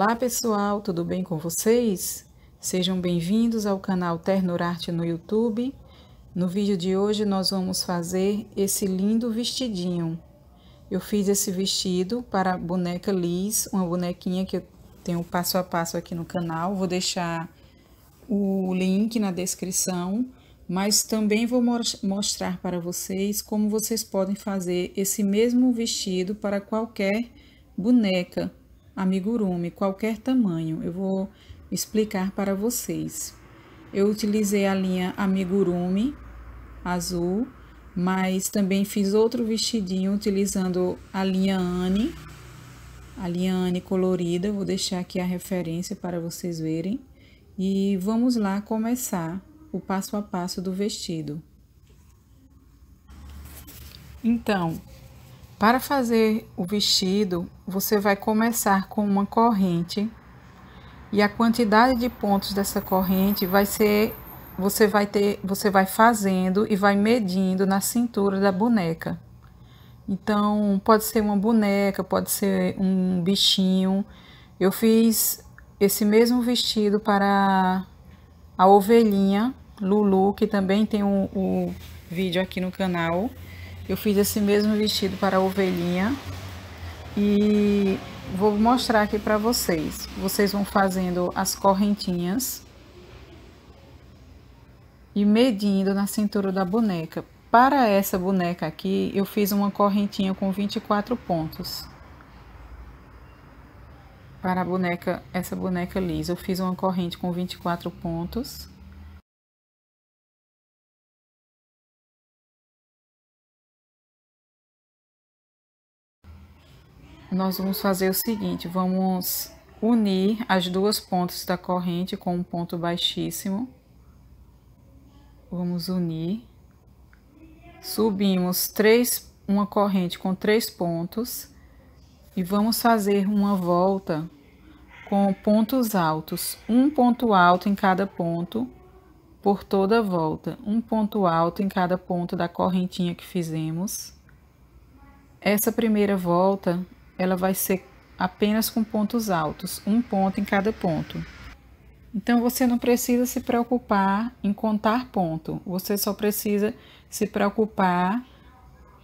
Olá pessoal, tudo bem com vocês? Sejam bem-vindos ao canal Ternurarte no YouTube. No vídeo de hoje nós vamos fazer esse lindo vestidinho. Eu fiz esse vestido para a boneca Liz, uma bonequinha que eu tenho passo a passo aqui no canal. Vou deixar o link na descrição, mas também vou mostrar para vocês como vocês podem fazer esse mesmo vestido para qualquer boneca amigurumi, qualquer tamanho. Eu vou explicar para vocês. Eu utilizei a linha amigurumi azul, mas também fiz outro vestidinho utilizando a linha Anne, a linha Anne colorida. Vou deixar aqui a referência para vocês verem. E vamos lá começar o passo a passo do vestido. Então, para fazer o vestido, você vai começar com uma corrente e a quantidade de pontos dessa corrente vai ser você vai ter, você vai fazendo e vai medindo na cintura da boneca. Então, pode ser uma boneca, pode ser um bichinho. Eu fiz esse mesmo vestido para a ovelhinha Lulu, que também tem o vídeo aqui no canal. Eu fiz esse mesmo vestido para a ovelhinha e vou mostrar aqui para vocês. Vocês vão fazendo as correntinhas e medindo na cintura da boneca. Para essa boneca aqui, eu fiz uma correntinha com 24 pontos. Para a boneca, essa boneca lisa, eu fiz uma corrente com 24 pontos. nós vamos fazer o seguinte, vamos unir as duas pontas da corrente com um ponto baixíssimo. Vamos unir. Subimos três, uma corrente com três pontos e vamos fazer uma volta com pontos altos. Um ponto alto em cada ponto por toda a volta. Um ponto alto em cada ponto da correntinha que fizemos. Essa primeira volta ela vai ser apenas com pontos altos, um ponto em cada ponto. Então você não precisa se preocupar em contar ponto, você só precisa se preocupar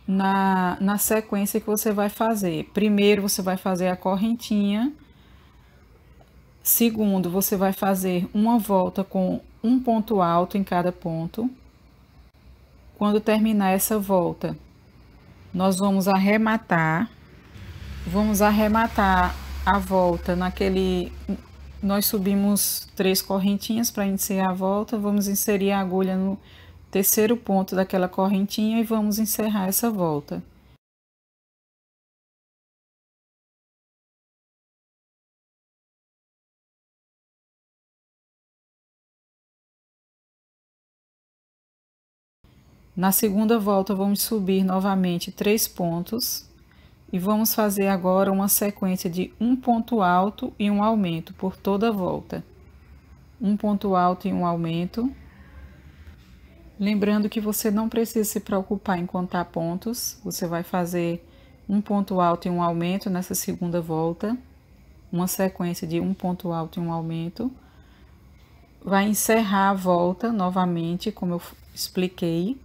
na, na sequência que você vai fazer. Primeiro você vai fazer a correntinha, segundo você vai fazer uma volta com um ponto alto em cada ponto. Quando terminar essa volta, nós vamos arrematar Vamos arrematar a volta naquele. Nós subimos três correntinhas para iniciar a volta. Vamos inserir a agulha no terceiro ponto daquela correntinha e vamos encerrar essa volta. Na segunda volta, vamos subir novamente três pontos. E vamos fazer agora uma sequência de um ponto alto e um aumento por toda a volta. Um ponto alto e um aumento. Lembrando que você não precisa se preocupar em contar pontos, você vai fazer um ponto alto e um aumento nessa segunda volta, uma sequência de um ponto alto e um aumento. Vai encerrar a volta novamente, como eu expliquei,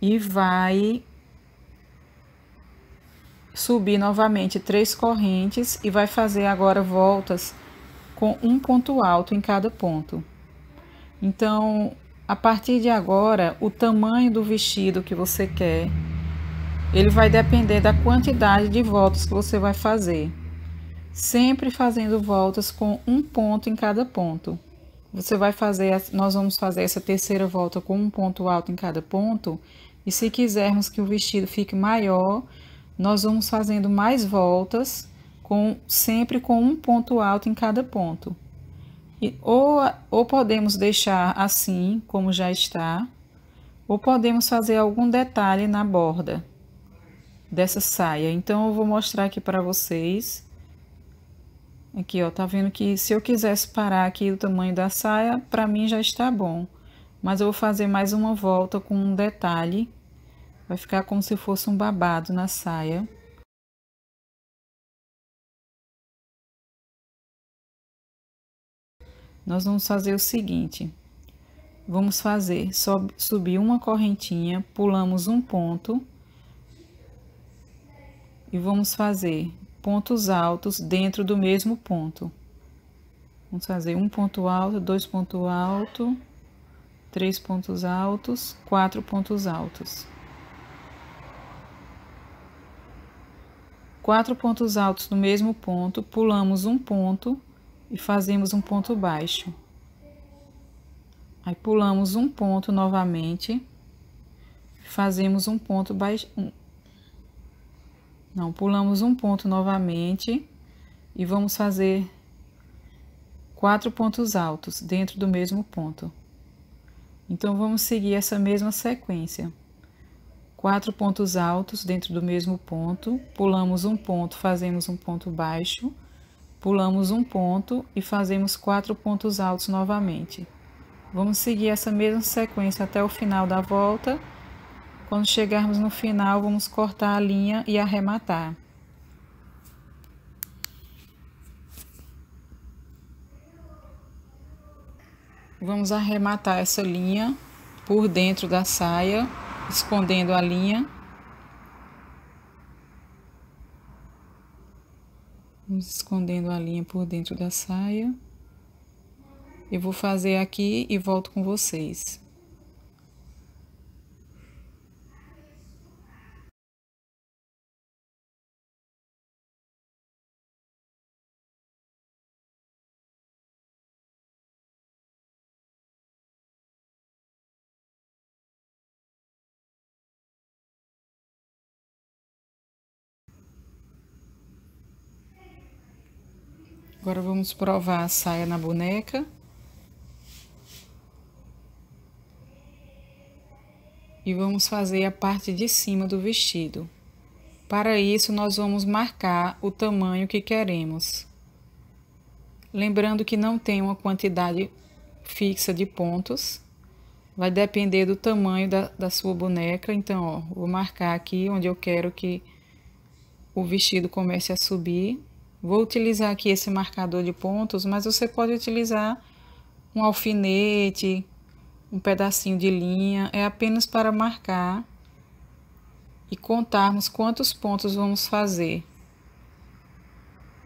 e vai subir novamente três correntes e vai fazer agora voltas com um ponto alto em cada ponto. Então, a partir de agora, o tamanho do vestido que você quer, ele vai depender da quantidade de voltas que você vai fazer. Sempre fazendo voltas com um ponto em cada ponto. Você vai fazer, nós vamos fazer essa terceira volta com um ponto alto em cada ponto e se quisermos que o vestido fique maior, nós vamos fazendo mais voltas, com sempre com um ponto alto em cada ponto. E, ou, ou podemos deixar assim, como já está, ou podemos fazer algum detalhe na borda dessa saia. Então, eu vou mostrar aqui para vocês. Aqui, ó, tá vendo que se eu quisesse parar aqui o tamanho da saia, para mim já está bom. Mas eu vou fazer mais uma volta com um detalhe. Vai ficar como se fosse um babado na saia. Nós vamos fazer o seguinte. Vamos fazer, sob, subir uma correntinha, pulamos um ponto. E vamos fazer pontos altos dentro do mesmo ponto. Vamos fazer um ponto alto, dois pontos altos três pontos altos, quatro pontos altos. Quatro pontos altos no mesmo ponto, pulamos um ponto e fazemos um ponto baixo. Aí pulamos um ponto novamente, fazemos um ponto baixo. Não, pulamos um ponto novamente e vamos fazer quatro pontos altos dentro do mesmo ponto. Então, vamos seguir essa mesma sequência. Quatro pontos altos dentro do mesmo ponto, pulamos um ponto, fazemos um ponto baixo, pulamos um ponto e fazemos quatro pontos altos novamente. Vamos seguir essa mesma sequência até o final da volta. Quando chegarmos no final, vamos cortar a linha e arrematar. Vamos arrematar essa linha por dentro da saia, escondendo a linha. Vamos escondendo a linha por dentro da saia. Eu vou fazer aqui e volto com vocês. Agora vamos provar a saia na boneca. E vamos fazer a parte de cima do vestido. Para isso, nós vamos marcar o tamanho que queremos. Lembrando que não tem uma quantidade fixa de pontos. Vai depender do tamanho da, da sua boneca. Então, ó, vou marcar aqui onde eu quero que o vestido comece a subir. Vou utilizar aqui esse marcador de pontos, mas você pode utilizar um alfinete, um pedacinho de linha, é apenas para marcar e contarmos quantos pontos vamos fazer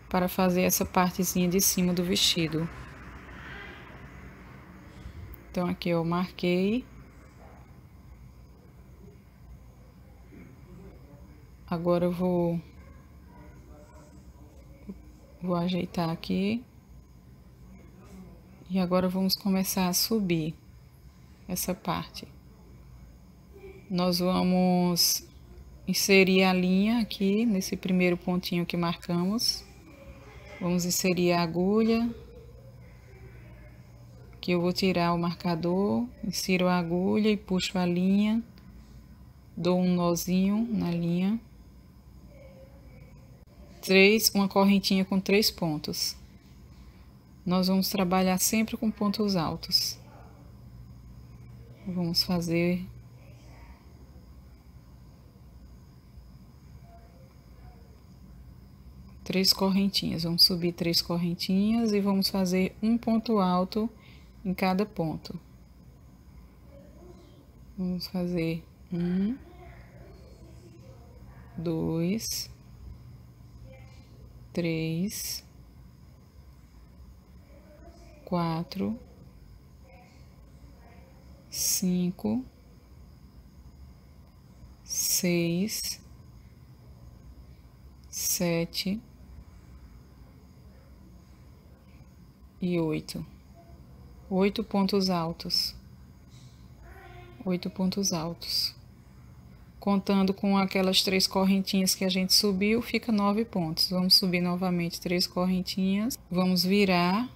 para fazer essa partezinha de cima do vestido. Então, aqui eu marquei. Agora eu vou Vou ajeitar aqui. E agora vamos começar a subir essa parte. Nós vamos inserir a linha aqui nesse primeiro pontinho que marcamos. Vamos inserir a agulha. Aqui eu vou tirar o marcador, insiro a agulha e puxo a linha. Dou um nozinho na linha três, uma correntinha com três pontos. Nós vamos trabalhar sempre com pontos altos. Vamos fazer três correntinhas. Vamos subir três correntinhas e vamos fazer um ponto alto em cada ponto. Vamos fazer um, dois, três, quatro, cinco, seis, sete e oito. Oito pontos altos. Oito pontos altos contando com aquelas três correntinhas que a gente subiu, fica nove pontos. Vamos subir novamente três correntinhas, vamos virar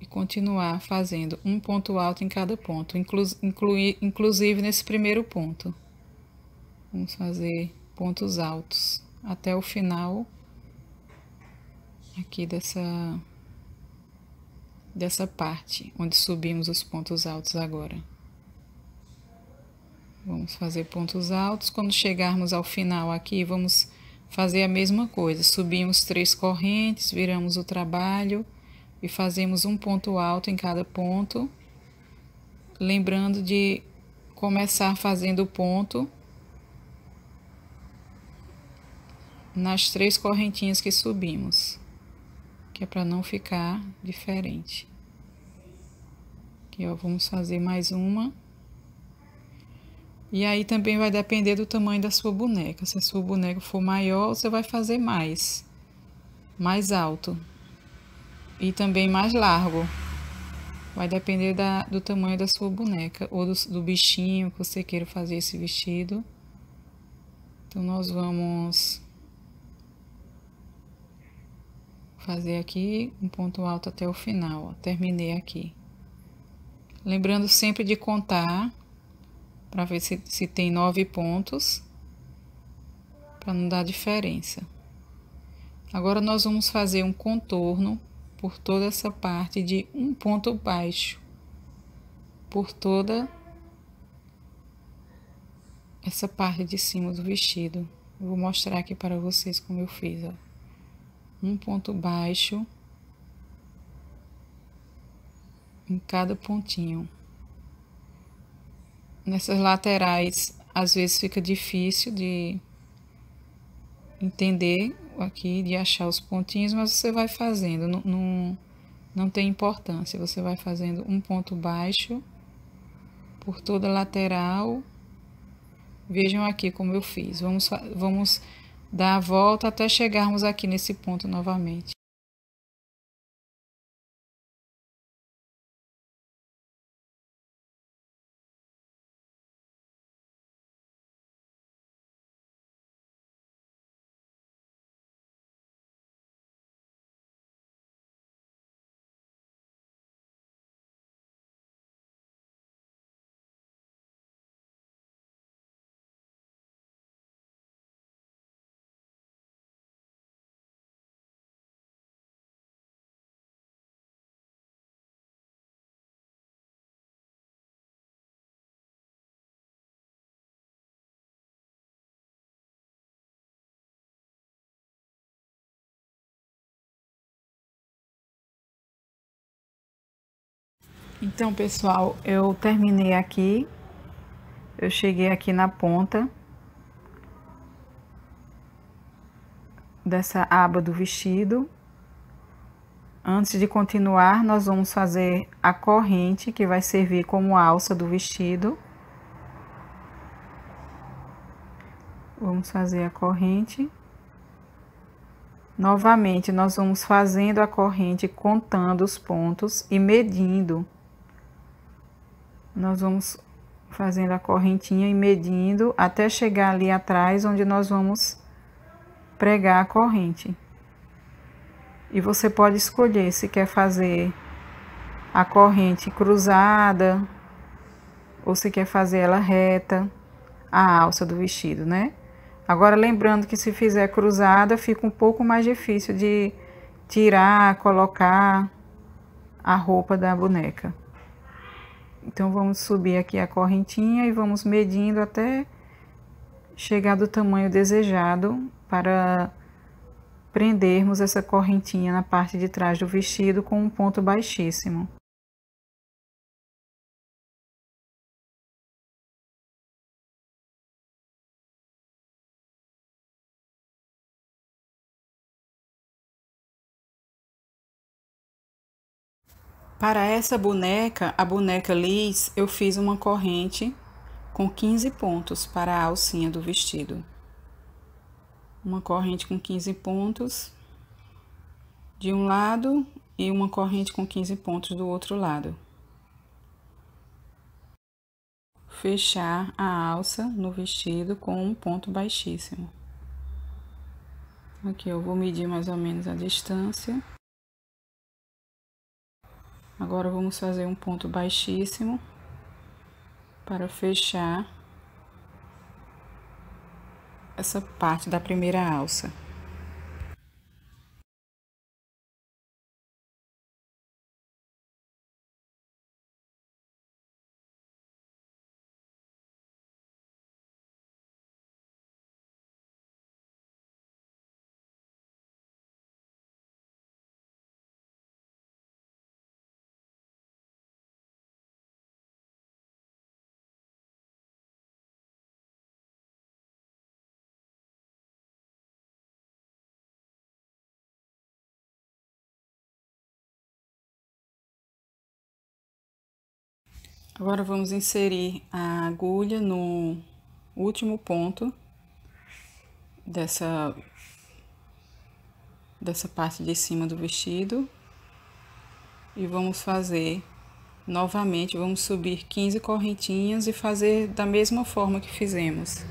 e continuar fazendo um ponto alto em cada ponto, inclu inclui, inclusive nesse primeiro ponto. Vamos fazer pontos altos até o final aqui dessa, dessa parte, onde subimos os pontos altos agora. Vamos fazer pontos altos. Quando chegarmos ao final aqui, vamos fazer a mesma coisa. Subimos três correntes, viramos o trabalho e fazemos um ponto alto em cada ponto. Lembrando de começar fazendo o ponto nas três correntinhas que subimos, que é para não ficar diferente. Aqui, ó, vamos fazer mais uma. E aí também vai depender do tamanho da sua boneca. Se a sua boneca for maior, você vai fazer mais, mais alto e também mais largo. Vai depender da, do tamanho da sua boneca ou do, do bichinho que você queira fazer esse vestido. Então, nós vamos fazer aqui um ponto alto até o final. Ó. Terminei aqui. Lembrando sempre de contar para ver se, se tem nove pontos, para não dar diferença. Agora, nós vamos fazer um contorno por toda essa parte de um ponto baixo, por toda essa parte de cima do vestido. Eu vou mostrar aqui para vocês como eu fiz, ó. Um ponto baixo em cada pontinho nessas laterais às vezes fica difícil de entender aqui, de achar os pontinhos, mas você vai fazendo, não, não, não tem importância, você vai fazendo um ponto baixo por toda a lateral. Vejam aqui como eu fiz, vamos, vamos dar a volta até chegarmos aqui nesse ponto novamente. Então, pessoal, eu terminei aqui. Eu cheguei aqui na ponta dessa aba do vestido. Antes de continuar, nós vamos fazer a corrente que vai servir como alça do vestido. Vamos fazer a corrente. Novamente, nós vamos fazendo a corrente contando os pontos e medindo nós vamos fazendo a correntinha e medindo até chegar ali atrás, onde nós vamos pregar a corrente. E você pode escolher se quer fazer a corrente cruzada ou se quer fazer ela reta, a alça do vestido, né? Agora, lembrando que se fizer cruzada, fica um pouco mais difícil de tirar, colocar a roupa da boneca. Então, vamos subir aqui a correntinha e vamos medindo até chegar do tamanho desejado para prendermos essa correntinha na parte de trás do vestido com um ponto baixíssimo. Para essa boneca, a boneca Liz, eu fiz uma corrente com 15 pontos para a alcinha do vestido. Uma corrente com 15 pontos de um lado e uma corrente com 15 pontos do outro lado. Fechar a alça no vestido com um ponto baixíssimo. Aqui eu vou medir mais ou menos a distância. Agora, vamos fazer um ponto baixíssimo para fechar essa parte da primeira alça. Agora vamos inserir a agulha no último ponto dessa dessa parte de cima do vestido e vamos fazer novamente, vamos subir 15 correntinhas e fazer da mesma forma que fizemos.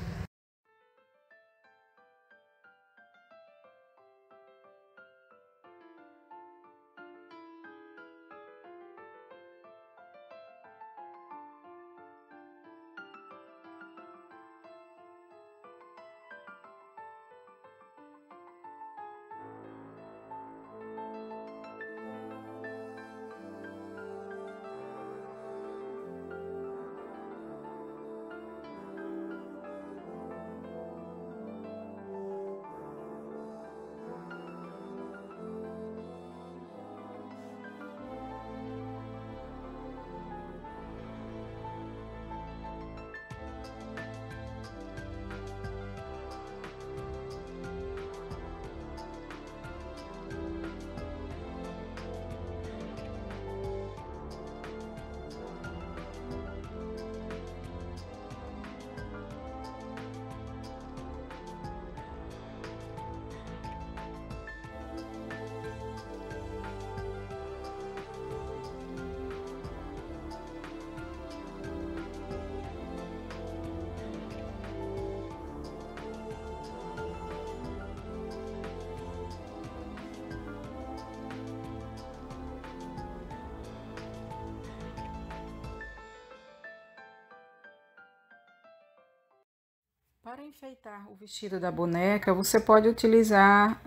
Para enfeitar o vestido da boneca, você pode utilizar,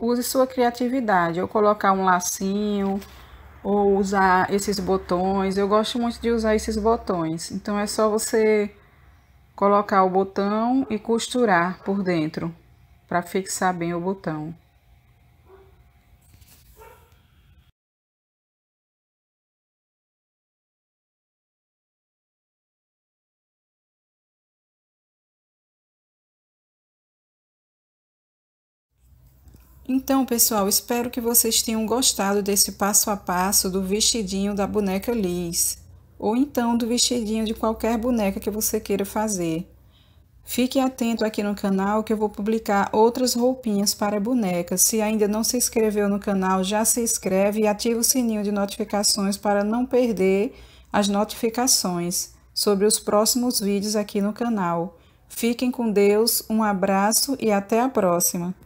use sua criatividade, ou colocar um lacinho, ou usar esses botões. Eu gosto muito de usar esses botões, então é só você colocar o botão e costurar por dentro para fixar bem o botão. Então, pessoal, espero que vocês tenham gostado desse passo a passo do vestidinho da boneca Liz, ou então do vestidinho de qualquer boneca que você queira fazer. Fique atento aqui no canal que eu vou publicar outras roupinhas para bonecas. Se ainda não se inscreveu no canal, já se inscreve e ativa o sininho de notificações para não perder as notificações sobre os próximos vídeos aqui no canal. Fiquem com Deus, um abraço e até a próxima!